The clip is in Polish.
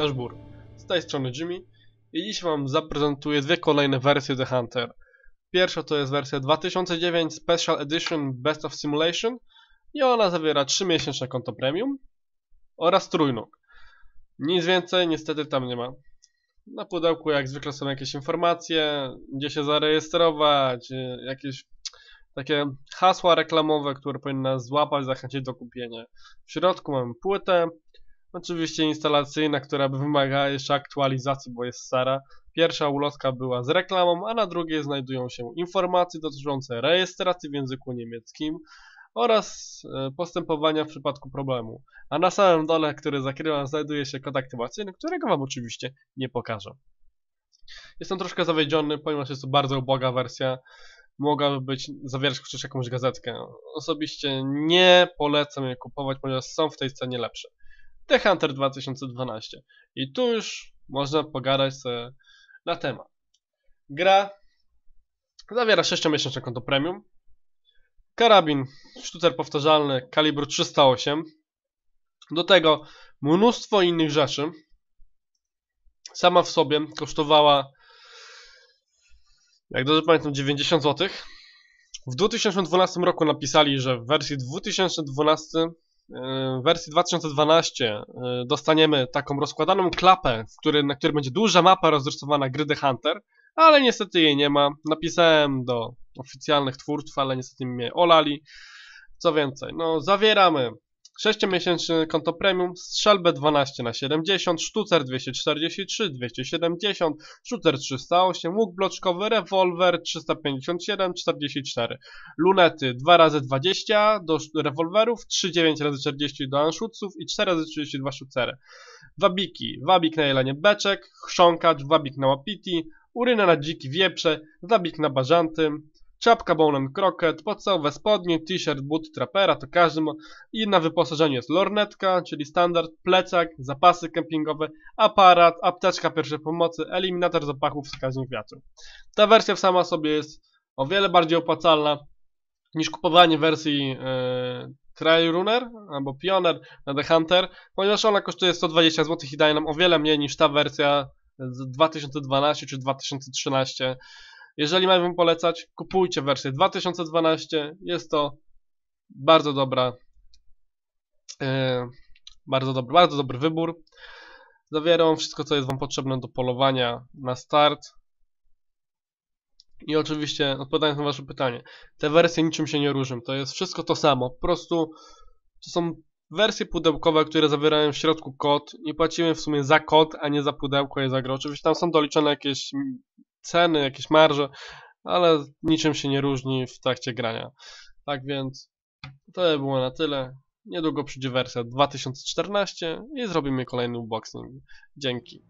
nasz bur. Z tej strony Jimmy i dziś Wam zaprezentuję dwie kolejne wersje The Hunter. Pierwsza to jest wersja 2009 Special Edition Best of Simulation i ona zawiera 3-miesięczne konto premium oraz trójnóg. Nic więcej niestety tam nie ma. Na pudełku jak zwykle są jakieś informacje, gdzie się zarejestrować, jakieś takie hasła reklamowe, które powinny nas złapać, zachęcić do kupienia. W środku mamy płytę, Oczywiście instalacyjna, która wymaga jeszcze aktualizacji, bo jest stara. Pierwsza ulotka była z reklamą, a na drugiej znajdują się informacje dotyczące rejestracji w języku niemieckim oraz e, postępowania w przypadku problemu. A na samym dole, który zakrywam, znajduje się kod aktywacyjny, którego Wam oczywiście nie pokażę. Jestem troszkę zawiedziony, ponieważ jest to bardzo uboga wersja. Mogłaby być zawierać chociaż jakąś gazetkę. Osobiście nie polecam je kupować, ponieważ są w tej cenie lepsze. The Hunter 2012. I tu już można pogadać sobie na temat. Gra zawiera 6-miesięczne konto premium. Karabin, sztucer powtarzalny, kalibru 308. Do tego mnóstwo innych rzeczy. Sama w sobie kosztowała, jak dobrze pamiętam, 90 zł. W 2012 roku napisali, że w wersji 2012 w wersji 2012 e, dostaniemy taką rozkładaną klapę, której na której będzie duża mapa rozrysowana gry The Hunter, ale niestety jej nie ma. Napisałem do oficjalnych twórców, ale niestety mnie olali. Co więcej, no zawieramy 6-miesięczny konto premium, strzelbę 12 na 70, sztucer 243, 270, sztucer 308, łuk bloczkowy, rewolwer 357, 44, lunety 2 razy 20 do rewolwerów, 3,9 razy 40 do anszutców i 4 razy 32 sztucery. Wabiki, wabik na jelanie beczek, chrząkacz, wabik na łapiti, uryna na dziki wieprze, wabik na bażanty, Czapka Bone Crockett, podstawowe spodnie, t-shirt, but trapera, to każdy ma. I na wyposażeniu jest lornetka, czyli standard, plecak, zapasy kempingowe, aparat, apteczka pierwszej pomocy, eliminator zapachów, wskaźnik wiatru. Ta wersja sama sobie jest o wiele bardziej opłacalna niż kupowanie wersji yy, e, Trailrunner albo Pioneer The Hunter, ponieważ ona kosztuje 120 zł i daje nam o wiele mniej niż ta wersja z 2012 czy 2013 jeżeli miałbym wam polecać, kupujcie wersję 2012. Jest to bardzo dobra e, bardzo dobry, bardzo dobry wybór. wszystko, co jest wam potrzebne do polowania na start. I oczywiście, odpowiadając na wasze pytanie, te wersje niczym się nie różnią. To jest wszystko to samo. Po prostu to są wersje pudełkowe, które zawierają w środku kod. Nie płacimy w sumie za kod, a nie za pudełko i za grę. Oczywiście tam są doliczone jakieś ceny, jakieś marże, ale niczym się nie różni w trakcie grania. Tak więc to było na tyle. Niedługo przyjdzie wersja 2014 i zrobimy kolejny unboxing. Dzięki.